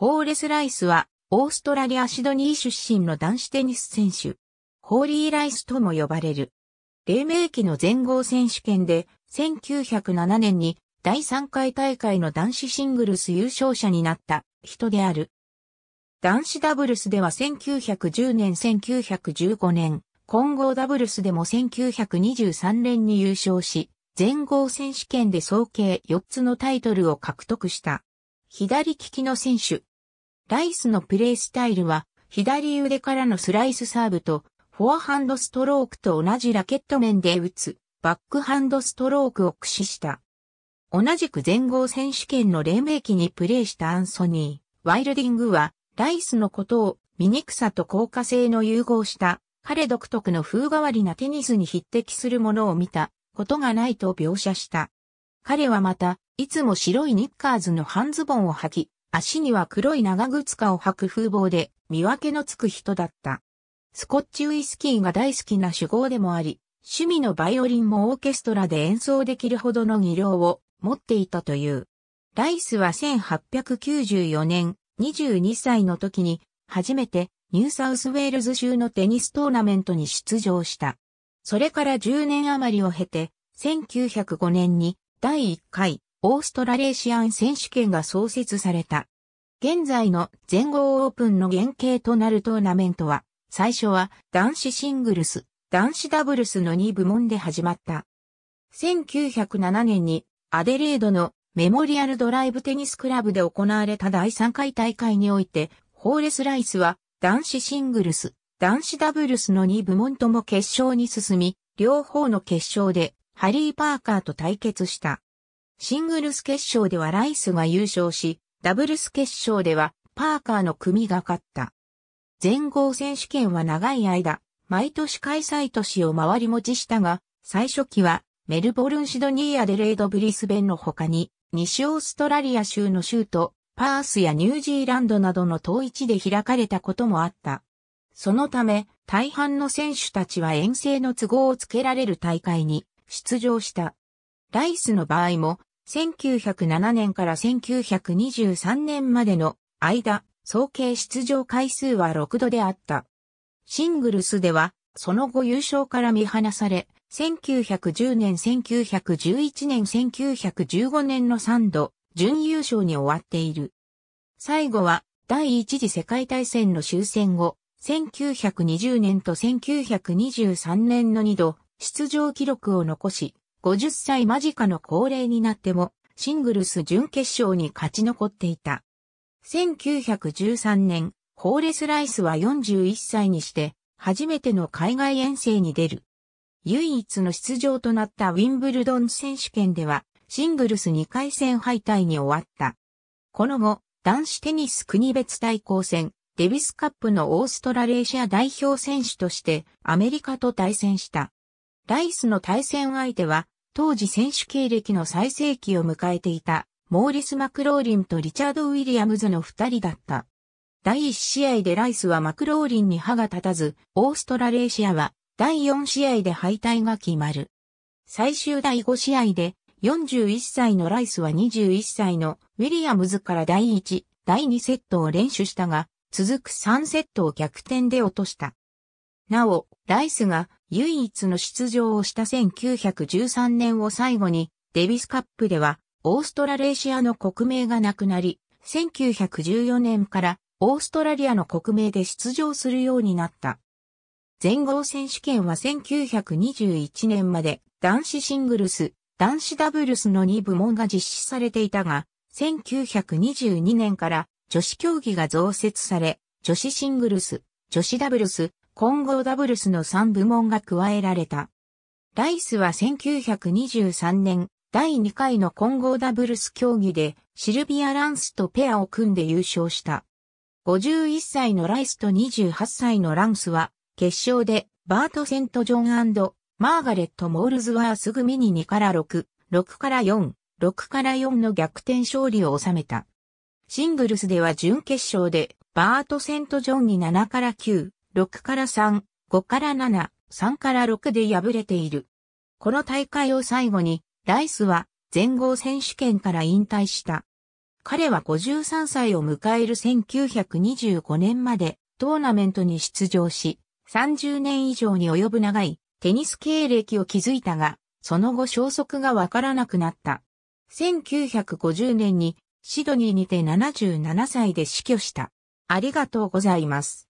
ホーレス・ライスは、オーストラリア・シドニー出身の男子テニス選手。ホーリー・ライスとも呼ばれる。黎明期の全豪選手権で、1907年に第3回大会の男子シングルス優勝者になった人である。男子ダブルスでは1910年1915年、混合ダブルスでも1923年に優勝し、全豪選手権で総計4つのタイトルを獲得した。左利きの選手、ライスのプレースタイルは、左腕からのスライスサーブと、フォアハンドストロークと同じラケット面で打つ、バックハンドストロークを駆使した。同じく全豪選手権の黎明期にプレーしたアンソニー、ワイルディングは、ライスのことを、醜さと効果性の融合した、彼独特の風変わりなテニスに匹敵するものを見たことがないと描写した。彼はまた、いつも白いニッカーズの半ズボンを履き、足には黒い長靴下を履く風貌で見分けのつく人だった。スコッチウイスキーが大好きな主語でもあり、趣味のバイオリンもオーケストラで演奏できるほどの技量を持っていたという。ライスは1894年22歳の時に初めてニューサウスウェールズ州のテニストーナメントに出場した。それから10年余りを経て1905年に第1回オーストラレーシアン選手権が創設された。現在の全豪オープンの原型となるトーナメントは、最初は男子シングルス、男子ダブルスの2部門で始まった。1907年にアデレードのメモリアルドライブテニスクラブで行われた第3回大会において、ホーレスライスは男子シングルス、男子ダブルスの2部門とも決勝に進み、両方の決勝でハリー・パーカーと対決した。シングルス決勝ではライスが優勝し、ダブルス決勝ではパーカーの組が勝った。全豪選手権は長い間、毎年開催都市を回り持ちしたが、最初期はメルボルンシドニーアデレードブリスベンの他に、西オーストラリア州の州都、パースやニュージーランドなどの統一で開かれたこともあった。そのため、大半の選手たちは遠征の都合をつけられる大会に出場した。ライスの場合も1907年から1923年までの間、総計出場回数は6度であった。シングルスでは、その後優勝から見放され、1910年、1911年、1915年の3度、準優勝に終わっている。最後は、第一次世界大戦の終戦後、1920年と1923年の2度、出場記録を残し、50歳間近の高齢になっても、シングルス準決勝に勝ち残っていた。1913年、ホーレスライスは41歳にして、初めての海外遠征に出る。唯一の出場となったウィンブルドン選手権では、シングルス2回戦敗退に終わった。この後、男子テニス国別対抗戦、デビスカップのオーストラレーシア代表選手としてアメリカと対戦した。ライスの対戦相手は当時選手経歴の最盛期を迎えていた、モーリス・マクローリンとリチャード・ウィリアムズの二人だった。第一試合でライスはマクローリンに歯が立たず、オーストラレーシアは第四試合で敗退が決まる。最終第五試合で41歳のライスは21歳のウィリアムズから第一、第二セットを連取したが、続く3セットを逆転で落とした。なお、ライスが唯一の出場をした1913年を最後に、デビスカップでは、オーストラレーシアの国名がなくなり、1914年からオーストラリアの国名で出場するようになった。全豪選手権は1921年まで男子シングルス、男子ダブルスの2部門が実施されていたが、1922年から女子競技が増設され、女子シングルス、女子ダブルス、混合ダブルスの3部門が加えられた。ライスは1923年、第2回の混合ダブルス競技で、シルビア・ランスとペアを組んで優勝した。51歳のライスと28歳のランスは、決勝で、バート・セント・ジョンマーガレット・モールズワース組に2から6、6から4、6から4の逆転勝利を収めた。シングルスでは準決勝で、バート・セント・ジョンに7から9、6から3、5から7、3から6で敗れている。この大会を最後に、ライスは全豪選手権から引退した。彼は53歳を迎える1925年までトーナメントに出場し、30年以上に及ぶ長いテニス経歴を築いたが、その後消息がわからなくなった。1950年にシドニーにて77歳で死去した。ありがとうございます。